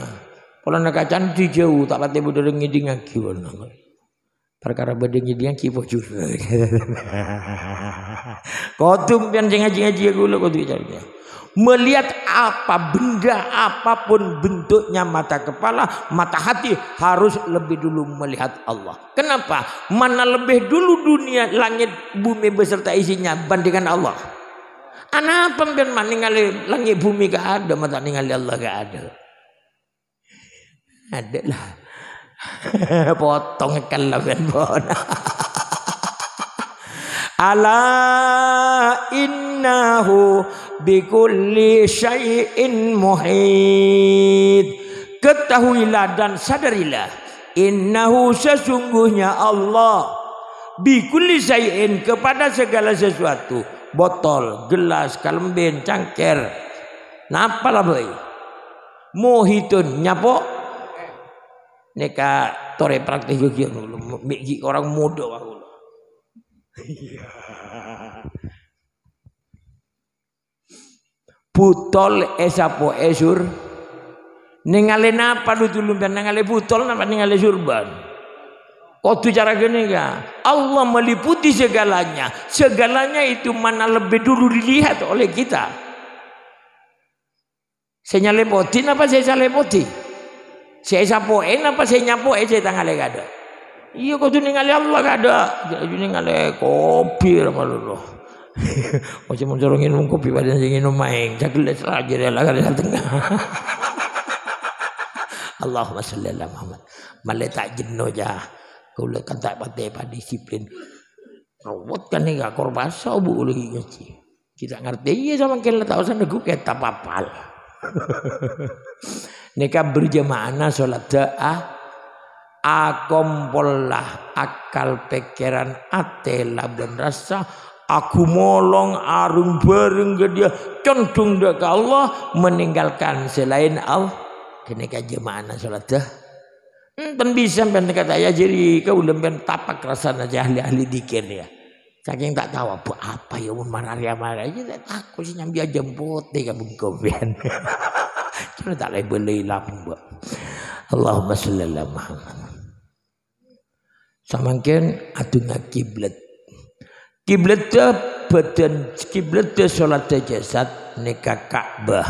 Kalau nak kacang di jauh, tak patut bodoh dengan dengan kiwa. Lah Perkara bodoh dengan kiwa juga. Kau tu mungkin ngaji-ngaji aku lah. Kau tu bicara melihat apa benda apapun bentuknya mata kepala mata hati harus lebih dulu melihat Allah kenapa mana lebih dulu dunia langit bumi beserta isinya bandingkan Allah anak pemben maningali langit bumi gak ada mata ningali Allah gak ada ada lah potong kalangan lah, bon Allah innahu bikulli syai'in muhid ketahuilah dan sadarilah innahu sesungguhnya Allah bikulli syai'in kepada segala sesuatu botol gelas kalemben cangkir napa lah boy muhitun nyapo neka tore praktik yo yo orang mudo aku ya. Butol esapo esur ningali napa lu dulu ben ningali butol napa ningali surban waktu cara gini ya Allah meliputi segalanya segalanya itu mana lebih dulu dilihat oleh kita saya boti, napa saya boti? saya sapo e, en apa saya nyapo en saya tangan lega Iya kau tu ningali Allah gak ada. Kau tu kopi ramalullah. Macam orang minum kopi badan saya minum main. Cakilah lagi dia lah kat tengah. Allahumma salli ala Muhammad. Malah tak jenuh je. Kau lah kan tak patah pada disiplin. Robot kan ni gak korban sah lagi kecil. Kita ngerti iya sama kita lah tahu sana gue kata papal. Neka berjemaah na solat doa. Ah. Akompol lah akal pikiran ate labun rasa aku molong arung bareng ke dia condong dia ke Allah meninggalkan selain Allah kene ka jemaah salat dah ya. enten bisa Benda kata ya jadi kau ulun tapak rasana aja ahli ahli dikir ya saking tak tahu apa apa ya mun marari amara ya, je ya, tak aku sih nyambi aja de ka kau. ben cuma tak boleh beli lapung buat Allahumma sallallahu alaihi wasallam samangken atuna kiblat kiblatnya badan kiblatnya solat jasad neka Ka'bah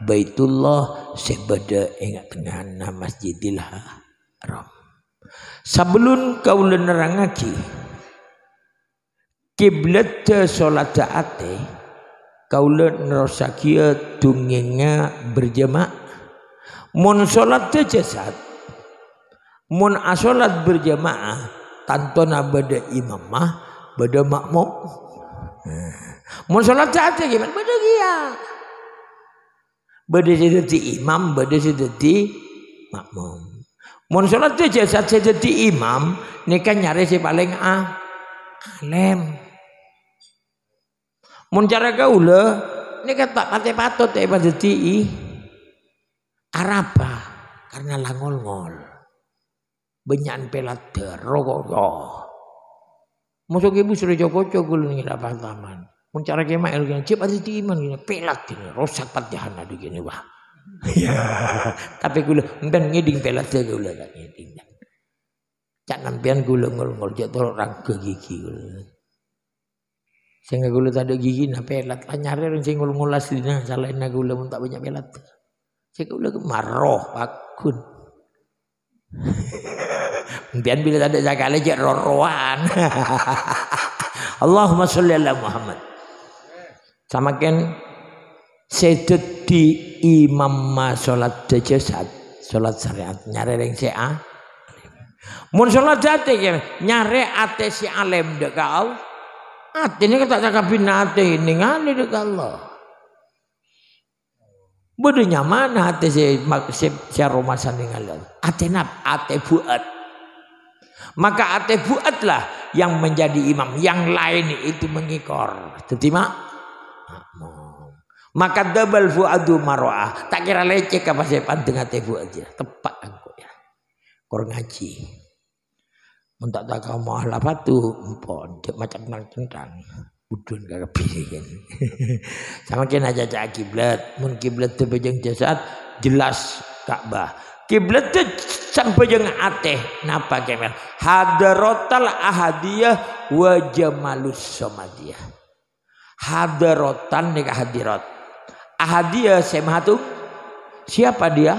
baitullah sebada ingat tengah nama masjidil Haram. Sebelum kau lenerang lagi kiblatnya solat jasad kau lenerosakia tungingnya berjemaah. Mun solat jasad mun asolat berjemaah tanto nabada imamah Beda makmum. Mun solat tahajud gimana? Beda dia. Beda jadi imam, beda jadi makmum. Mun solat tu jasa jadi imam, ni kan nyari si paling a ah, alim. Mun cara kau le, ni kan tak patut patut tak patut jadi i araba, karena langol ngol. Banyak pelat terogoh. Masuk ibu sudah cocok-cocok gulu nih lah pantaman. Mencari kema elgin gini, cip aja timan gini, pelat gini, rosak patjahan aduh gini wah. Ya, tapi gula mending ngeding pelat saja gula lah ngeding. Cak nampian gula ngol-ngol jatuh orang ke gigi gulu. Sehingga gulu tak ada gigi, nape pelat lah nyari orang sehingga ngol-ngol aslinya, salahin lah gulu pun tak banyak pelat. Saya gula kemarroh, pakun. Biar bila tak ada zakat lagi roroan. Allahumma salli ala Muhammad. Sama kan sedut di imam ma solat jajasat solat syariat nyari yang si a mun solat jati kan nyari ate si alem dek kau ini ni kata cakap bina ate ini kan ini Allah bodoh nyaman ate si mak si si rumah sana dengan Allah ate nap ate buat Maka ate buatlah yang menjadi imam. Yang lain itu mengikor. Terima? Maka double fuadu maro'ah. Tak kira lecek apa saya panting ate buat dia. Tepat aku ya. Kor ngaji. Untuk tak kau mau apa lah tu? Empon. Macam nak cendang. Udun kagak pilihin. Sama kena jajak kiblat. Mun kiblat tu bejeng jasad. Jelas Ka'bah kiblat sampai yang ateh napa kemel hadrotal ahadiah wajamalus somadia. somadiyah hadrotan nek hadirat Ahadiah semah tu siapa dia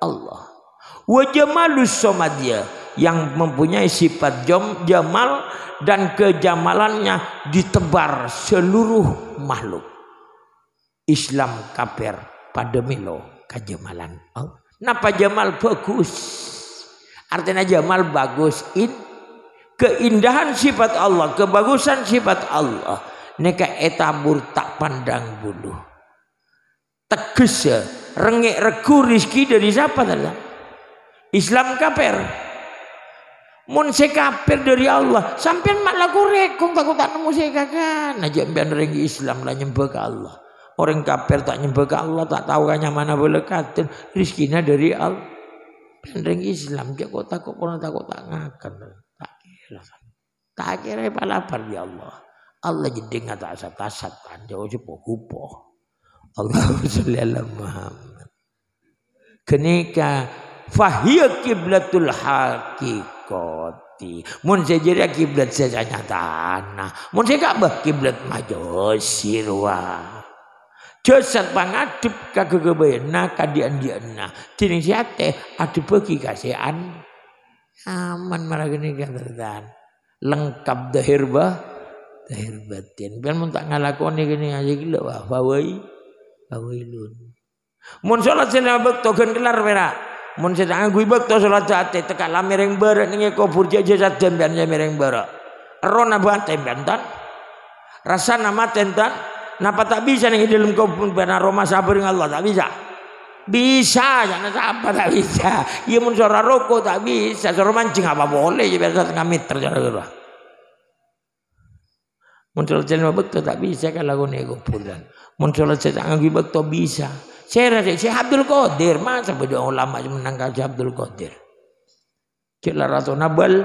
Allah Wajamalus somadia yang mempunyai sifat jam, jamal dan kejamalannya ditebar seluruh makhluk Islam kafir pada milo kejamalan Allah Napa Jamal bagus? Artinya Jamal bagus in keindahan sifat Allah, kebagusan sifat Allah. Neka etabur tak pandang bulu. Tegas ya, rengek regu rizki dari siapa tanda? Islam kaper, Mun kaper dari Allah, sampean mak laku rek, kung takut tak nemu se kakan. Najak mbian rengi Islam lah nyembah Allah. Orang kafir tak nyembah ke Allah, tak tahu kan mana boleh katil. Rizkinya dari al Pendeng Islam, dia kok takut, kok takut, tak ngakan. Tak kira. Tak kira apa lapar ya Allah. Allah jadi dengar tak asat-asat. Jauh cepat, kupuh. Allah SWT Muhammad. Kenika fahiyya kiblatul hakikat. Mun saya jadi kiblat saya tanah. Mun saya kak kiblat majusir Joset pangadip kagegebe na kadian dia na tini siate adip bagi kasihan aman maragini kan lengkap dahirba dahirbatin biar mun tak ngalakon ni gini aja gila wah bawai bawai lun mun sholat sila bekto gen kan kelar mera mun gue ngagui to sholat jate teka lamireng bara nge kobur purja jasad biar mereng bara rona bantem bantan rasa nama tentan Napa tak bisa nih dalam kau pun benar Roma sabar dengan Allah tak bisa. Bisa, jangan apa tak bisa. Ia pun suara rokok tak bisa, suara mancing apa boleh je biasa tengah meter jangan lupa. Muncul jalan mabuk tak bisa kalau lagu nego pulang. Muncul jalan angin mabuk bisa. Saya rasa saya Abdul Qadir masa berdoa ulama menangkap Abdul Qadir. Kira lah ratu nabal,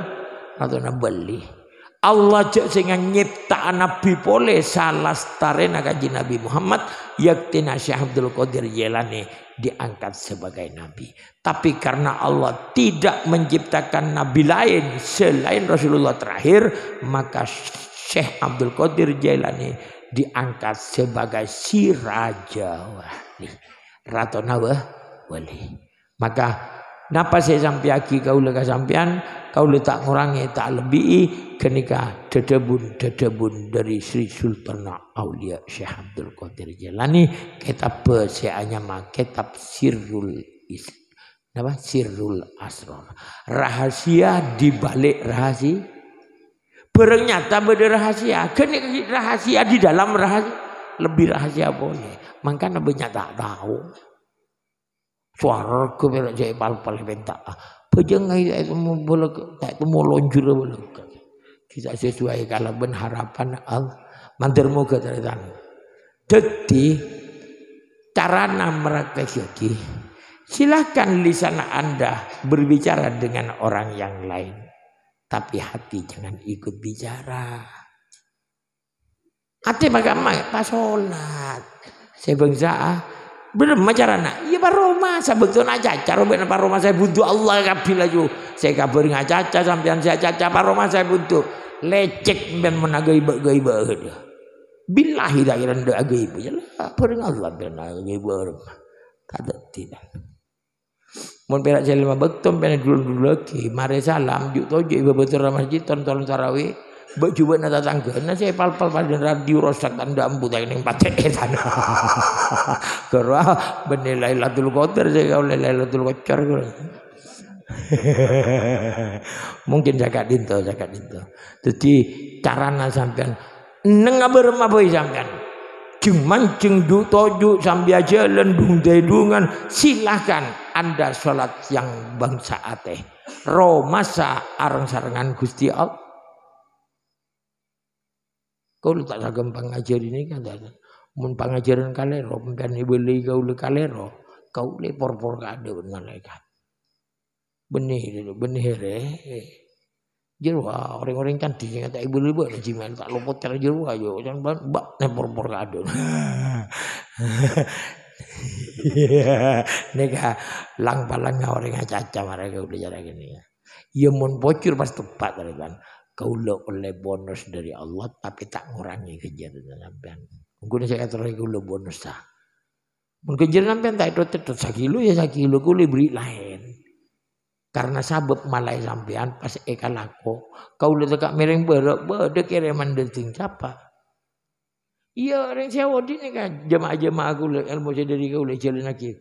ratu nabali. Allah jek sing nyipta nabi pole salah tarena kanjeng Nabi Muhammad yaktina Syekh Abdul Qadir Jilani diangkat sebagai nabi. Tapi karena Allah tidak menciptakan nabi lain selain Rasulullah terakhir, maka Syekh Abdul Qadir Jailani diangkat sebagai si raja wali. Ratu nawah wali. Maka Napa saya sampai lagi kau lekas sampaian, kau le tak kurangi tak lebihi kenika dedebun dedebun dari Sri Sultan Aulia Syah Abdul Qadir Jalani kitab bahasanya mah kitab Sirul Is. Napa Sirul Asrar. Rahasia di balik rahasia. Bereng nyata beda rahasia. Kenik rahasia di dalam rahasia. Lebih rahasia boleh. Maka nabi tak tahu suara ke belak jadi pal-pal sebentar. Pejengai tak temu boleh, tak temu lonjur boleh. Kita sesuai kalau ben harapan Allah. Mantir muka dari tanah. Jadi, cara namrak yogi, silahkan sana anda berbicara dengan orang yang lain. Tapi hati jangan ikut bicara. Hati bagaimana? Pas Saya bangsa, ah, belum macam mana? Ia baru rumah. Saya betul nak caca. Robek nak rumah saya butuh Allah kabil ya lah, tu Saya kabur ngah caca sampai saya caca. Baru rumah saya butuh. Lecek dan menagai bagai bahagia. Ya. Bila hidup kita agai punya lah. Kabur Allah dan agai rumah. Kata tidak. Mun perak saya lima betul. Pernah dulu dulu lagi. Mari salam. Juk tojuk ibu betul ramah jitan tolong tarawih. Mbak juga nak tetangga, nasi pal pal pal dan radio rosak tanda ambu tak neng pati sana. Kerana benilai latul kotor saya kau lelai latul kotor. Mungkin jaga dinto, jaga dinto. Jadi cara nak sampaikan, neng apa rumah boleh sampaikan. Jeng mancing du toju sambil aja lendung dedungan. Silakan anda sholat yang bangsa ateh. Romasa arang sarangan gusti Allah. Kau lu tak sagam pengajaran ini kan dah. Mun pengajaran kalero, mungkin ibeli kau lu kalero, kau le por por kade benar kan. Benih itu, benih re. Eh. Jerwa orang-orang kan yang sini tak ibu ibu ada jimat tak lompat cara jerwa yo jangan ban bak ne por por kado. Nega lang orang ngawarin ngacaca mereka udah jarak ini ya. Iya bocor pas tepat kan kau lok oleh bonus dari Allah tapi tak ngurangi kejar sampean. Mungkin saya kata lagi kau bonus tak. Mungkin kejar sampean tak itu tetap sakilu ya sakilu kau beri lain. Karena sabab malai sampean pas eka laku. Kau lo tegak miring berok berde kiriman mandating siapa? Ia orang sewa di ni kan jemaah jemaah aku lo ilmu saya dari kau lo jalan lagi.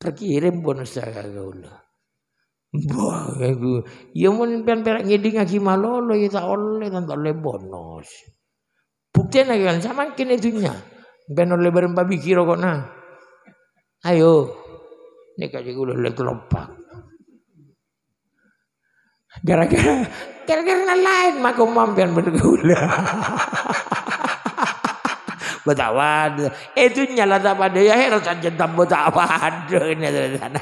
Terkirim bonus saya kau lo. Wah, aku, ya mun pian perak ngeding ngaji malolo ya tak oleh tak oleh bonus. Bukti nak kan sama kini dunia. Pian oleh bareng babi kira kok na. Ayo. Ni kaji kula le kelopak. Gara-gara gara-gara nang lain mako mampian bergula. Betawad, itu nyala tak pada ya, heran saja tak betawad. Ini ada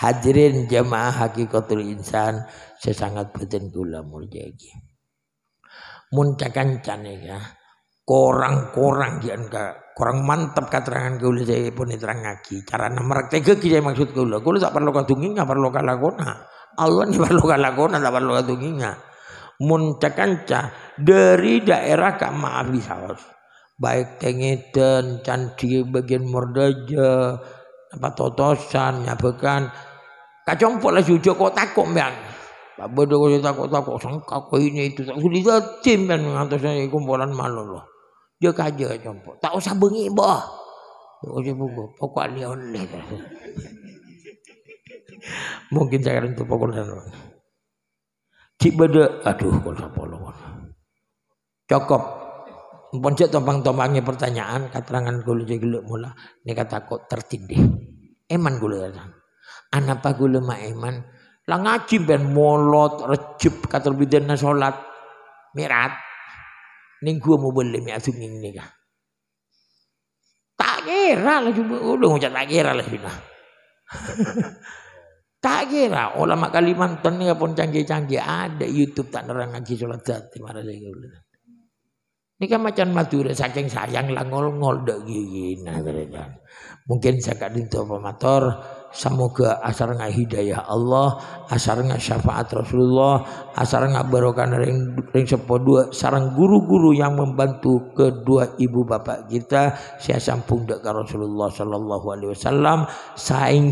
hadirin jemaah hakikatul insan saya sangat beten kula mulyagi muncakan cane ya kurang korang gian ka kurang mantap katerangan kula saya pun diterang lagi. cara nemerek tege ki maksud kula kula tak perlu kadungi enggak perlu kalakona Allah ni perlu kalakona tak perlu kadungi enggak muncakan ca dari daerah ka maaf bisa baik tengeten candi bagian Mordaja, apa totosan nyabekan tak campur lah sujud kau takut mian. Tak bodoh kau takut takut sangka kau ini itu tak kan, sulit dia tim mian mengatur saya kumpulan malu lah. Dia kaje campur. Tak usah bengi bah. Kau campur gua pokok ni online. Lah. Mungkin saya rentuk pokok sana. Cik bade, aduh kau sapa lu. Lah. Cukup. Mpuncet topang topangnya pertanyaan, keterangan gue lu mula. Ini kata kok tertindih. Eman kau. lu Anak pagulo maeman, lang ngaji ben molot rejep katul nak solat merat. Ning gua mau beli mi asu ning ni kah? Tak kira lah cuma udah macam tak kira lah sudah. tak kira olah mak Kalimantan ni pun canggih-canggih ada YouTube tak nerang ngaji solat jati marah lagi kau ini kan macam Madura saking sayang lah ngol-ngol dah gini. Kan. Mungkin saya kat dintu pemator. motor. Semoga asar ngah hidayah Allah, asar ngah syafaat Rasulullah, asar ngah barokah ring, ring sepo dua, sarang guru-guru yang membantu kedua ibu bapa kita, saya sampung dekat Rasulullah sallallahu alaihi wasallam,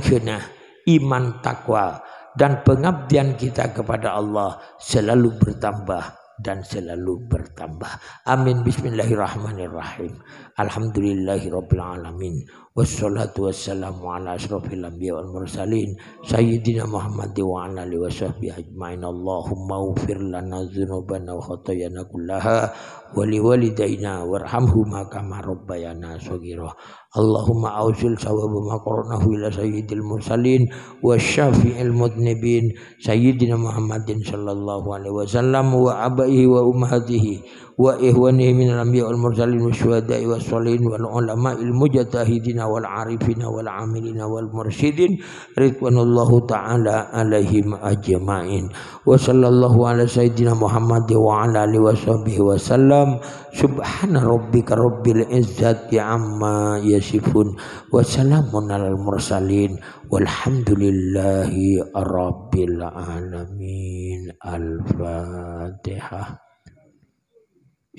kena iman takwa dan pengabdian kita kepada Allah selalu bertambah dan selalu bertambah. Amin bismillahirrahmanirrahim. Alhamdulillahi Rabbil Alamin Wassalatu wassalamu ala ashrafil anbiya wal mursalin Sayyidina Muhammad wa ala alihi wa sahbihi ajma'in Allahumma ufir lana dhunubana wa khatayana kullaha wa liwalidayna warhamhuma kama rabbayana sagira Allahumma awsil sawab ma qarnahu ila sayyidil mursalin wa syafi'il mudnibin Sayyidina Muhammadin sallallahu alaihi wasallam wa abaihi wa ummatihi وإهواني من الأنبياء والمرسلين والشهداء والصالحين والعلماء المجتهدين والعارفين والعاملين والمرشدين رضوان الله تعالى عليهم أجمعين وصلى الله على سيدنا محمد وعلى آله وصحبه وسلم سبحان ربك رب العزة عما يصفون وسلام على المرسلين والحمد لله رب العالمين الفاتحة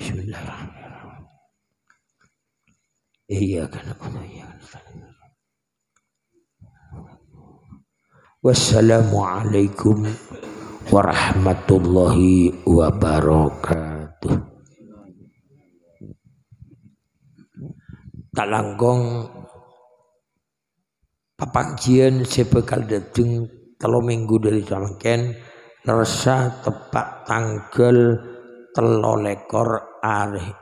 Bismillahirrahmanirrahim. الله الرحمن الرحيم إياك نعبد وإياك نستعين والسلام عليكم Talanggong papangjian sebekal dateng telo minggu dari Talangken nersa tepat tanggal telolekor arih